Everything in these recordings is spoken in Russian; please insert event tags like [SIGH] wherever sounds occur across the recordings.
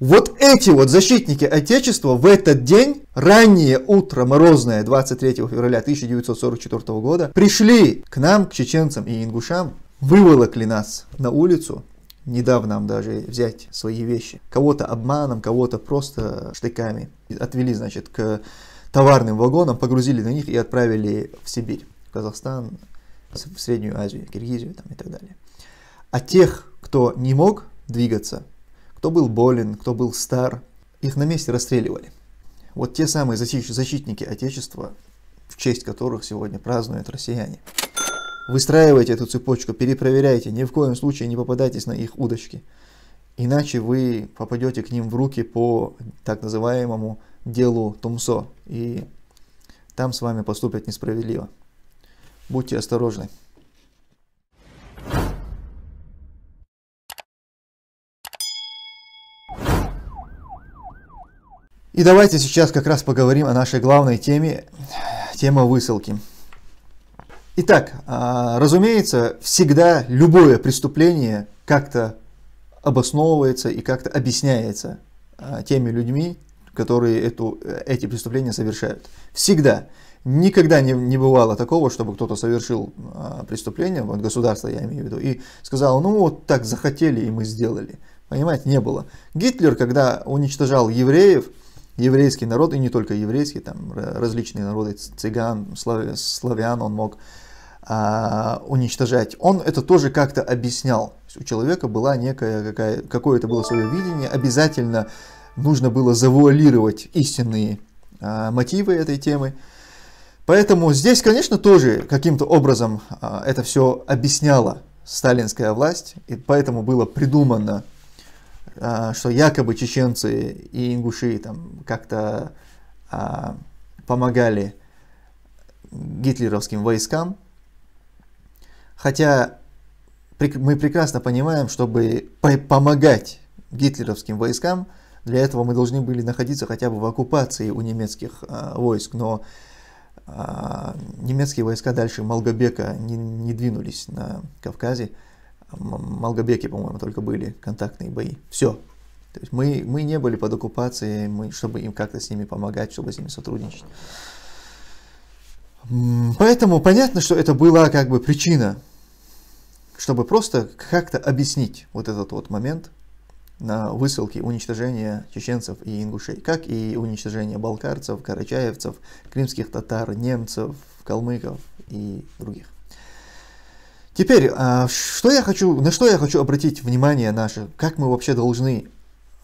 Вот эти вот защитники Отечества в этот день, раннее утро морозное 23 февраля 1944 года, пришли к нам, к чеченцам и ингушам, выволокли нас на улицу, не дав нам даже взять свои вещи. Кого-то обманом, кого-то просто штыками. Отвели, значит, к товарным вагонам, погрузили на них и отправили в Сибирь, в Казахстан, в Среднюю Азию, Киргизию там, и так далее. А тех, кто не мог двигаться, кто был болен, кто был стар. Их на месте расстреливали. Вот те самые защитники Отечества, в честь которых сегодня празднуют россияне. Выстраивайте эту цепочку, перепроверяйте, ни в коем случае не попадайтесь на их удочки. Иначе вы попадете к ним в руки по так называемому делу Тумсо, и там с вами поступят несправедливо. Будьте осторожны. И давайте сейчас как раз поговорим о нашей главной теме, тема высылки. Итак, а, разумеется, всегда любое преступление как-то обосновывается и как-то объясняется а, теми людьми, которые эту, эти преступления совершают. Всегда. Никогда не, не бывало такого, чтобы кто-то совершил а, преступление, вот государство я имею в виду, и сказал, ну вот так захотели и мы сделали. Понимаете, не было. Гитлер, когда уничтожал евреев, еврейский народ, и не только еврейский, там различные народы, цыган, славян он мог а, уничтожать. Он это тоже как-то объяснял. У человека была некая, какая, какое-то было свое видение, обязательно нужно было завуалировать истинные а, мотивы этой темы. Поэтому здесь, конечно, тоже каким-то образом а, это все объясняла сталинская власть, и поэтому было придумано а, что якобы чеченцы и ингуши там как-то а, помогали гитлеровским войскам. Хотя мы прекрасно понимаем, чтобы помогать гитлеровским войскам, для этого мы должны были находиться хотя бы в оккупации у немецких а, войск, но немецкие войска дальше Малгобека не, не двинулись на Кавказе, Малгобеке, по-моему, только были контактные бои. Все. То есть мы, мы не были под оккупацией, мы, чтобы им как-то с ними помогать, чтобы с ними сотрудничать. Поэтому понятно, что это была как бы причина, чтобы просто как-то объяснить вот этот вот момент на высылке уничтожения чеченцев и ингушей, как и уничтожение балкарцев, карачаевцев, крымских татар, немцев, калмыков и других. Теперь, а, что я хочу, на что я хочу обратить внимание наше, как мы вообще должны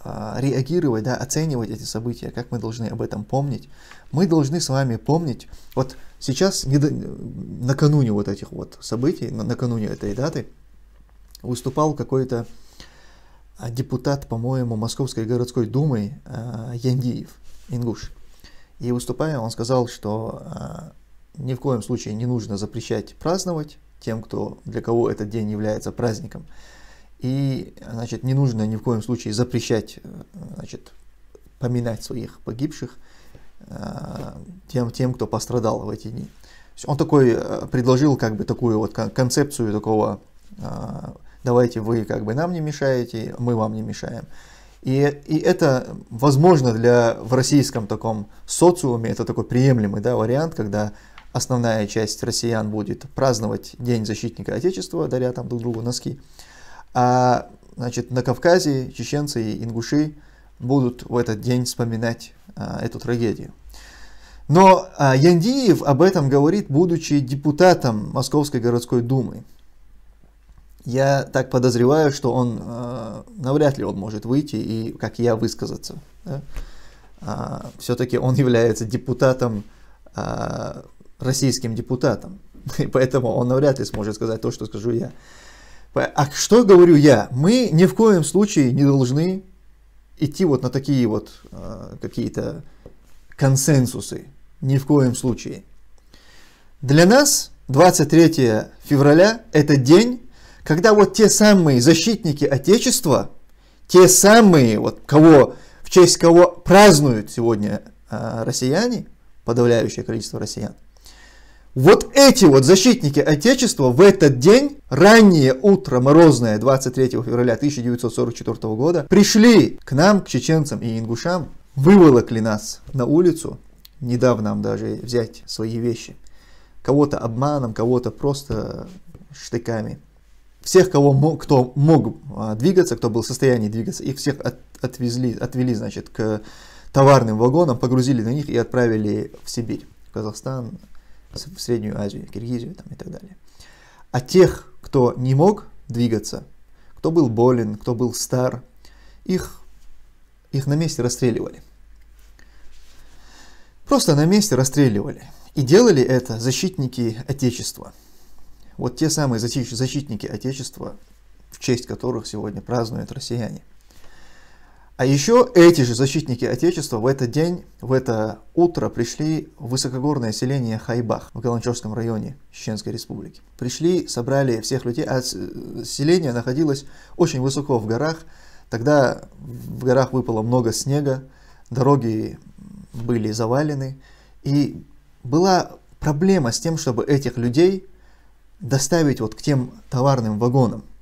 а, реагировать, да, оценивать эти события, как мы должны об этом помнить. Мы должны с вами помнить, вот сейчас, накануне вот этих вот событий, накануне этой даты, выступал какой-то а, депутат, по-моему, Московской городской думы Яндиев, ингуш. И выступая, он сказал, что ни в коем случае не нужно запрещать праздновать, тем, кто, для кого этот день является праздником. И, значит, не нужно ни в коем случае запрещать, э, значит, поминать своих погибших э, тем, тем, кто пострадал в эти дни. Он такой э, предложил как бы такую вот концепцию такого «давайте вы как бы нам не мешаете, мы вам не мешаем». И, и это возможно для в российском таком социуме, это такой приемлемый да, вариант, когда основная часть россиян будет праздновать День защитника Отечества, даря там друг другу носки. А значит, на Кавказе чеченцы и ингуши будут в этот день вспоминать а, эту трагедию. Но а, Яндиев об этом говорит, будучи депутатом Московской городской думы. Я так подозреваю, что он а, навряд ли он может выйти и, как я, высказаться. Да? А, все-таки он является депутатом а, российским депутатом, [LAUGHS] и поэтому он навряд ли сможет сказать то, что скажу я. А что говорю я? Мы ни в коем случае не должны идти вот на такие вот э, какие-то консенсусы. Ни в коем случае. Для нас 23 февраля – это день, когда вот те самые защитники Отечества, те самые, вот кого, в честь кого празднуют сегодня э, россияне, подавляющее количество россиян, вот эти вот защитники Отечества в этот день, раннее утро, морозное, 23 февраля 1944 года, пришли к нам, к чеченцам и ингушам, выволокли нас на улицу, не дав нам даже взять свои вещи. Кого-то обманом, кого-то просто штыками. Всех, кого мог, кто мог а, двигаться, кто был в состоянии двигаться, их всех от, отвезли, отвели, значит, к товарным вагонам, погрузили на них и отправили в Сибирь, в Казахстан, в Среднюю Азию, Киргизию там, и так далее. А тех, кто не мог двигаться, кто был болен, кто был стар, их, их на месте расстреливали. Просто на месте расстреливали. И делали это защитники Отечества. Вот те самые защитники Отечества, в честь которых сегодня празднуют россияне – а еще эти же защитники Отечества в этот день, в это утро пришли в высокогорное селение Хайбах в Каланчорском районе Чеченской Республики. Пришли, собрали всех людей, а э, селение находилось очень высоко в горах. Тогда в горах выпало много снега, дороги были завалены. И была проблема с тем, чтобы этих людей доставить вот к тем товарным вагонам –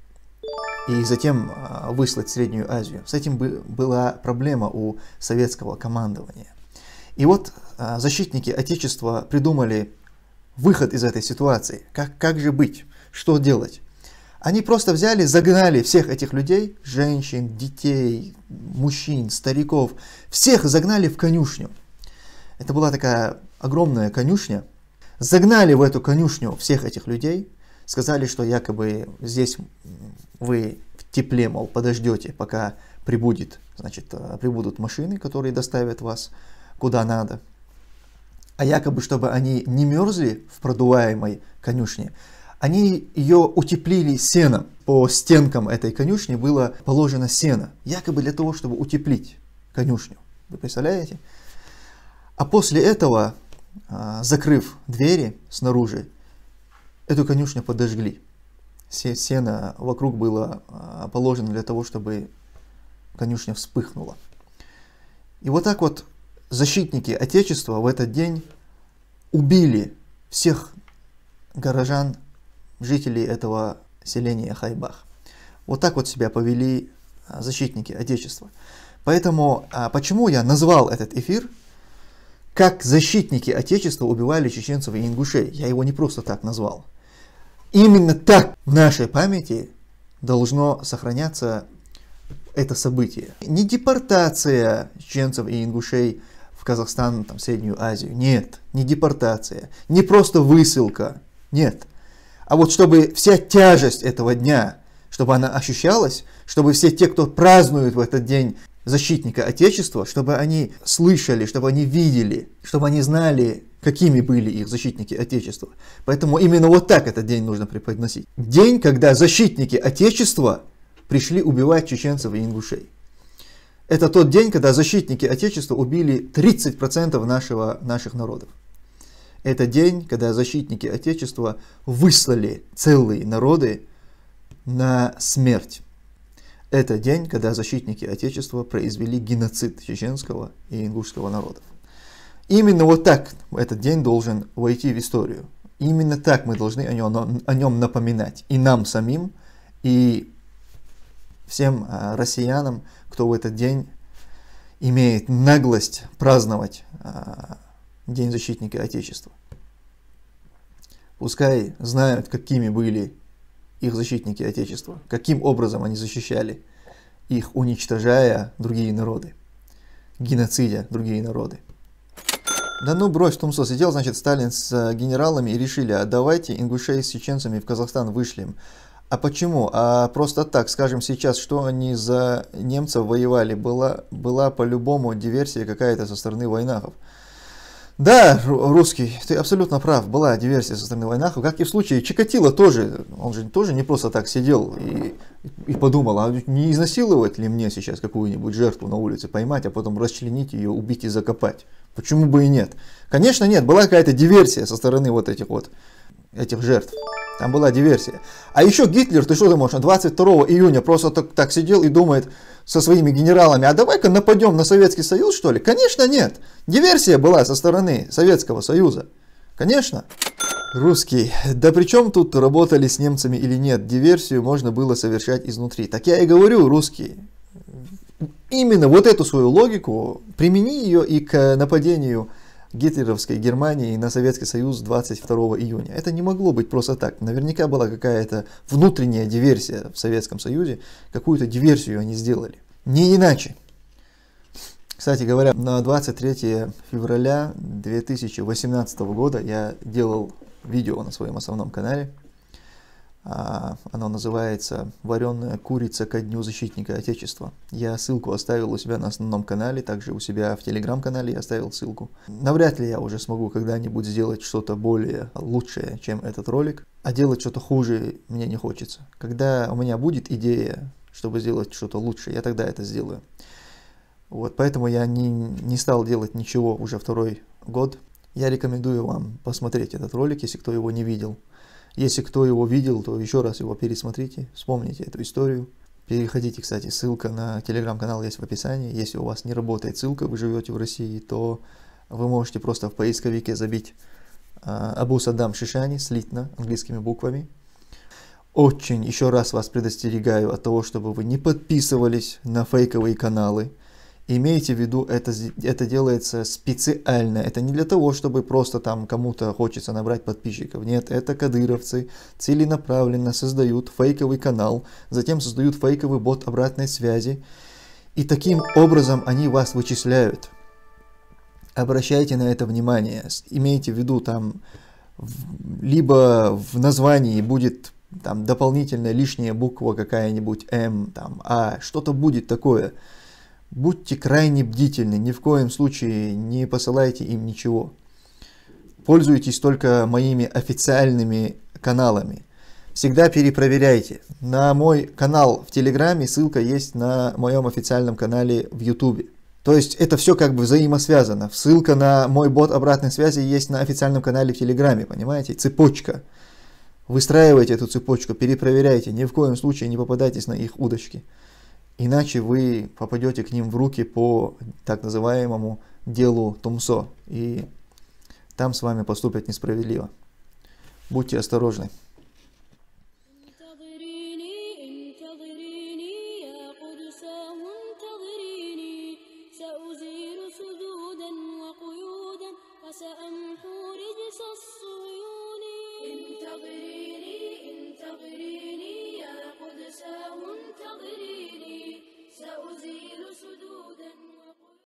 и затем а, выслать в Среднюю Азию. С этим была проблема у советского командования. И вот а, защитники Отечества придумали выход из этой ситуации. Как, как же быть? Что делать? Они просто взяли, загнали всех этих людей, женщин, детей, мужчин, стариков, всех загнали в конюшню. Это была такая огромная конюшня. Загнали в эту конюшню всех этих людей, Сказали, что якобы здесь вы в тепле, мол, подождете, пока прибудет, значит, э, прибудут машины, которые доставят вас куда надо. А якобы, чтобы они не мерзли в продуваемой конюшне, они ее утеплили сеном. По стенкам этой конюшни было положено сено, якобы для того, чтобы утеплить конюшню. Вы представляете? А после этого, э, закрыв двери снаружи, Эту конюшню подожгли. Сено вокруг было а, положено для того, чтобы конюшня вспыхнула. И вот так вот защитники Отечества в этот день убили всех горожан, жителей этого селения Хайбах. Вот так вот себя повели а, защитники Отечества. Поэтому, а, почему я назвал этот эфир – как защитники Отечества убивали чеченцев и ингушей. Я его не просто так назвал. Именно так в нашей памяти должно сохраняться это событие. Не депортация чеченцев и ингушей в Казахстан, там, Среднюю Азию. Нет, не депортация. Не просто высылка. Нет. А вот чтобы вся тяжесть этого дня, чтобы она ощущалась, чтобы все те, кто празднуют в этот день защитника Отечества, чтобы они слышали, чтобы они видели, чтобы они знали, какими были их защитники Отечества. Поэтому именно вот так этот день нужно преподносить. День, когда защитники Отечества пришли убивать чеченцев и ингушей. Это тот день, когда защитники Отечества убили 30% нашего, наших народов. Это день, когда защитники Отечества выслали целые народы на смерть. Это день, когда защитники Отечества произвели геноцид чеченского и ингушского народов. Именно вот так этот день должен войти в историю. Именно так мы должны о нем, о нем напоминать. И нам самим, и всем а, россиянам, кто в этот день имеет наглость праздновать а, День защитника Отечества. Пускай знают, какими были их защитники Отечества, каким образом они защищали их, уничтожая другие народы, геноцидя другие народы. Да ну брось, Тумсо, сидел, значит, Сталин с э, генералами и решили, а давайте ингушей с чеченцами в Казахстан вышлем. А почему? А просто так, скажем сейчас, что они за немцев воевали, была, была по-любому диверсия какая-то со стороны войнахов. Да, русский, ты абсолютно прав, была диверсия со стороны Войнаху, как и в случае Чикатила тоже, он же тоже не просто так сидел и, и подумал, а не изнасиловать ли мне сейчас какую-нибудь жертву на улице поймать, а потом расчленить ее, убить и закопать. Почему бы и нет? Конечно нет, была какая-то диверсия со стороны вот этих вот этих жертв. Там была диверсия. А еще Гитлер, ты что думаешь, 22 июня просто так, так сидел и думает со своими генералами, а давай-ка нападем на Советский Союз, что ли? Конечно, нет. Диверсия была со стороны Советского Союза. Конечно. Русский. Да при чем тут работали с немцами или нет? Диверсию можно было совершать изнутри. Так я и говорю, русский, Именно вот эту свою логику, примени ее и к нападению гитлеровской Германии на Советский Союз 22 июня. Это не могло быть просто так. Наверняка была какая-то внутренняя диверсия в Советском Союзе. Какую-то диверсию они сделали. Не иначе. Кстати говоря, на 23 февраля 2018 года я делал видео на своем основном канале. А, Она называется «Вареная курица ко дню защитника Отечества». Я ссылку оставил у себя на основном канале, также у себя в телеграм-канале я оставил ссылку. Навряд ли я уже смогу когда-нибудь сделать что-то более лучшее, чем этот ролик. А делать что-то хуже мне не хочется. Когда у меня будет идея, чтобы сделать что-то лучше, я тогда это сделаю. Вот, поэтому я не, не стал делать ничего уже второй год. Я рекомендую вам посмотреть этот ролик, если кто его не видел. Если кто его видел, то еще раз его пересмотрите, вспомните эту историю. Переходите, кстати, ссылка на телеграм-канал есть в описании. Если у вас не работает ссылка, вы живете в России, то вы можете просто в поисковике забить а, Абу Саддам Шишани, слитно, английскими буквами. Очень еще раз вас предостерегаю от того, чтобы вы не подписывались на фейковые каналы – Имейте в виду, это, это делается специально. Это не для того, чтобы просто там кому-то хочется набрать подписчиков. Нет, это кадыровцы целенаправленно создают фейковый канал, затем создают фейковый бот обратной связи. И таким образом они вас вычисляют. Обращайте на это внимание. Имейте в виду там, либо в названии будет там дополнительная лишняя буква какая-нибудь М, там А, что-то будет такое – Будьте крайне бдительны, ни в коем случае не посылайте им ничего. Пользуйтесь только моими официальными каналами. Всегда перепроверяйте. На мой канал в Телеграме ссылка есть на моем официальном канале в Ютубе. То есть это все как бы взаимосвязано. Ссылка на мой бот обратной связи есть на официальном канале в Телеграме, понимаете? Цепочка. Выстраивайте эту цепочку, перепроверяйте, ни в коем случае не попадайтесь на их удочки. Иначе вы попадете к ним в руки по так называемому делу Тумсо, и там с вами поступят несправедливо. Будьте осторожны.